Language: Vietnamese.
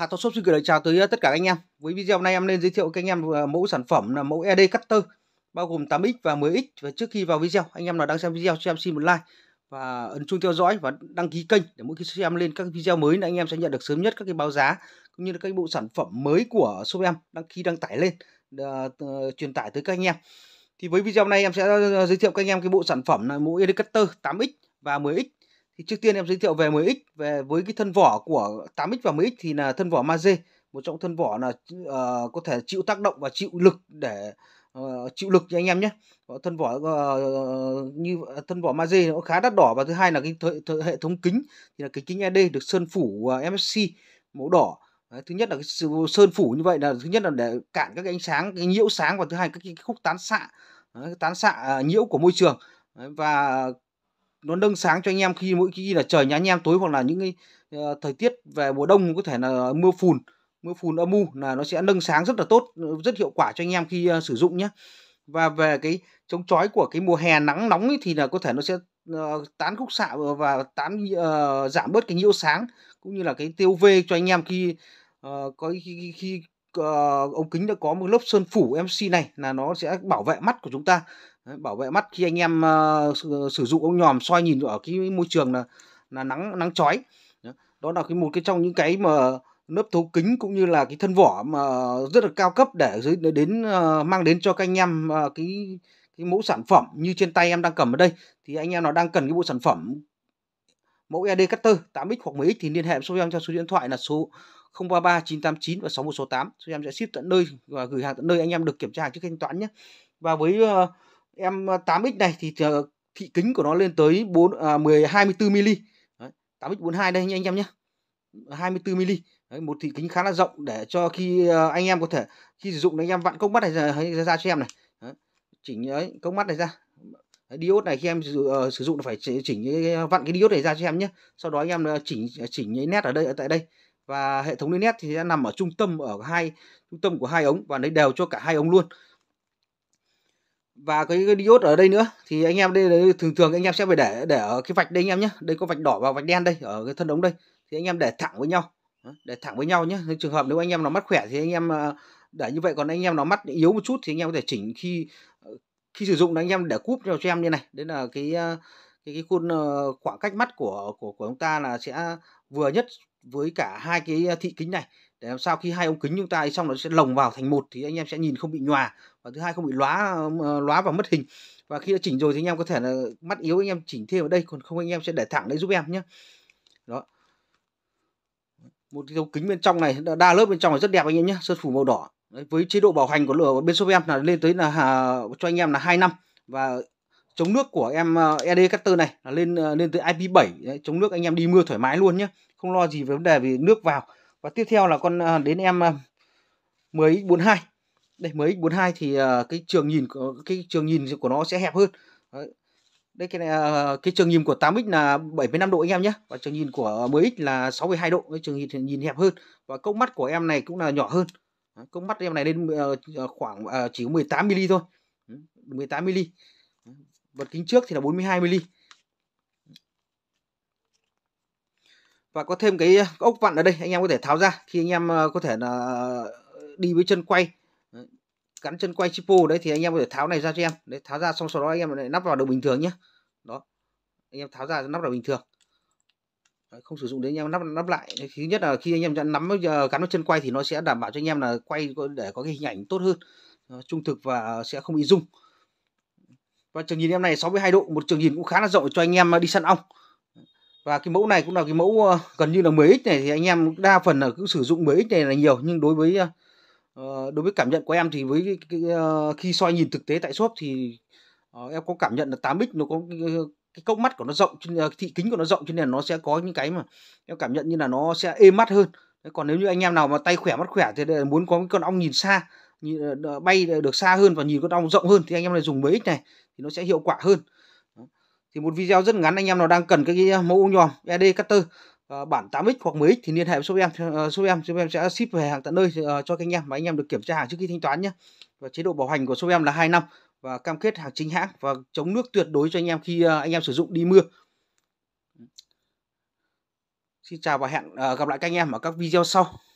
Hạ Tòa Shop xin gửi lời chào tới ờ, tất cả anh em. Với video hôm nay em lên giới thiệu các anh em ờ, mẫu sản phẩm là mẫu ED Cutter bao gồm 8X và 10X. Và trước khi vào video, anh em nào đang xem video cho em xin một like và ấn chuông theo dõi và đăng ký kênh để mỗi khi xem lên các video mới là anh em sẽ nhận được sớm nhất các cái báo giá cũng như là các bộ sản phẩm mới của shop em đăng khi đăng tải lên ờ, truyền tải tới các anh em. Thì với video này em sẽ giới thiệu các anh em cái bộ sản phẩm là mẫu ED Cutter 8X và 10X thì trước tiên em giới thiệu về 10X về với cái thân vỏ của 8X và 10X thì là thân vỏ magie một trong thân vỏ là uh, có thể chịu tác động và chịu lực để uh, chịu lực cho anh em nhé thân vỏ uh, như thân vỏ magie nó khá đắt đỏ và thứ hai là cái th- th- hệ thống kính thì là cái kính ED được sơn phủ uh, MSC màu đỏ Đấy, thứ nhất là cái sơn phủ như vậy là thứ nhất là để cản các cái ánh sáng cái nhiễu sáng và thứ hai các cái khúc tán xạ đấy, tán xạ uh, nhiễu của môi trường Đấy, và nó nâng sáng cho anh em khi mỗi khi là trời nhà anh em tối hoặc là những cái ờ, thời tiết về mùa đông có thể là mưa phùn mưa phùn âm u là nó sẽ nâng sáng rất là tốt ờ, rất hiệu quả cho anh em khi ờ, sử dụng nhé và về cái chống chói của cái mùa hè nắng nóng ấy thì là có thể nó sẽ tán khúc xạ và tán uh, giảm bớt cái nhiễu sáng cũng như là cái tiêu v cho anh em khi uh, có khi, khi uh, ống kính đã có một lớp sơn phủ mc này là nó sẽ bảo vệ mắt của chúng ta Đấy, bảo vệ mắt khi anh em uh, sử dụng ống nhòm soi nhìn ở cái môi trường là là nắng nắng chói đó là cái một cái trong những cái mà lớp thấu kính cũng như là cái thân vỏ mà rất là cao cấp để dưới đến ờ, mang đến cho các anh em ờ, cái cái mẫu sản phẩm như trên tay em đang cầm ở đây thì anh em nó đang cần cái bộ sản phẩm mẫu ED Cutter 8X hoặc 10X thì liên hệ với số em theo số điện thoại là số 033 989 và 6168 số em sẽ ship tận nơi và gửi hàng tận nơi anh em được kiểm tra trước thanh toán nhé và với uh, em 8x ờ, này thì ờ, thị kính của nó lên tới 4 à, 10 24 mm. Đấy, 8x42 đây anh em nhé. 24 mm. Đấy, một thị kính khá là rộng để cho khi ờ, anh em có thể khi sử dụng anh em vặn cốc mắt này ra, ra, cho em này. Đấy, chỉnh ấy, cốc mắt này ra. Đấy, diode này khi em sử, uh, sử dụng phải chỉnh vặn cái diode này ra cho em nhé. Sau đó anh em chỉnh chỉnh nét ở đây ở tại đây và hệ thống nét thì sẽ nằm ở trung tâm ở hai trung tâm của hai ống và lấy đều cho cả hai ống luôn và cái, cái diode ở đây nữa thì anh em đây thường thường anh em sẽ phải để để ở cái vạch đây anh em nhé đây có vạch đỏ và vạch đen đây ở cái thân ống đây thì anh em để thẳng với nhau để thẳng với nhau nhé nếu trường hợp nếu anh em nó mắt khỏe thì anh em ờ, để như vậy còn anh em nó mắt yếu một chút thì anh em có thể chỉnh khi ờ, khi sử dụng anh em để cúp cho cho em như này đấy là cái ờ, cái cái khuôn khoảng cách mắt của của của chúng ta là sẽ vừa nhất với cả hai cái thị kính này để làm sao khi hai ống kính chúng ta xong nó sẽ lồng vào thành một thì anh em sẽ nhìn không bị nhòa và thứ hai không bị lóa ờ, lóa và mất hình và khi đã chỉnh rồi thì anh em có thể là mắt yếu anh em chỉnh thêm ở đây còn không anh em sẽ để thẳng đấy giúp em nhé đó một cái ống kính bên trong này đa lớp bên trong này rất đẹp anh em nhé sơn phủ màu đỏ đấy, với chế độ bảo hành của lửa bên shop em là lên tới là à, cho anh em là hai năm và chống nước của em ờ, ED Cutter này là lên ờ, lên tới IP7 đấy, chống nước anh em đi mưa thoải mái luôn nhé không lo gì về vấn đề về nước vào và tiếp theo là con à, đến em 10x42 à, đây 10x42 thì à, cái trường nhìn của cái trường nhìn của nó sẽ hẹp hơn Đấy. đây cái này cái trường nhìn của 8x là 75 độ anh em nhé và trường nhìn của 10x là 62 độ cái trường nhìn nhìn hẹp hơn và cốc mắt của em này cũng là nhỏ hơn cốc mắt em này lên ờ, ờ, khoảng chỉ có 18 mm thôi 18 mm vật kính trước thì là 42 mm và có thêm cái ốc vặn ở đây anh em có thể tháo ra khi anh em ờ, có thể là ờ, đi với chân quay gắn chân quay chipo đấy thì anh em có thể tháo này ra cho em đấy tháo ra xong sau đó anh em lại nắp vào được bình thường nhé đó anh em tháo ra nắp vào bình thường đấy, không sử dụng đến anh em nắp nắp lại đấy, thứ nhất là khi anh em nắm cắn ờ, vào chân quay thì nó sẽ đảm bảo cho anh em là quay để có cái hình ảnh tốt hơn trung thực và sẽ không bị rung và trường nhìn em này 62 độ một trường nhìn cũng khá là rộng cho anh em đi săn ong và cái mẫu này cũng là cái mẫu ờ, gần như là 10x này thì anh em đa phần là cứ sử dụng 10x này là nhiều nhưng đối với ờ, ờ, đối với cảm nhận của em thì với cái, cái, khi soi nhìn thực tế tại shop thì em có cảm nhận là 8x nó có cái, cốc mắt của nó rộng thị kính của nó rộng cho nên là nó sẽ có những cái mà em cảm nhận như là nó sẽ êm mắt hơn còn nếu như anh em nào mà tay khỏe mắt khỏe thì muốn có cái con ong nhìn xa bay được xa hơn và nhìn con ong rộng hơn thì anh em này dùng 10x này thì nó sẽ hiệu quả hơn thì một video rất ngắn anh em nào đang cần cái mẫu nhòm ED cutter ờ, bản 8x hoặc 10x thì liên hệ với shop em ờ, shop em shop em sẽ ship về hàng tận nơi ờ, cho các anh em và anh em được kiểm tra hàng trước khi thanh toán nhé và chế độ bảo hành của shop em là 2 năm và cam kết hàng chính hãng và chống nước tuyệt đối cho anh em khi anh em sử dụng đi mưa Xin chào và hẹn gặp lại các anh em ở các video sau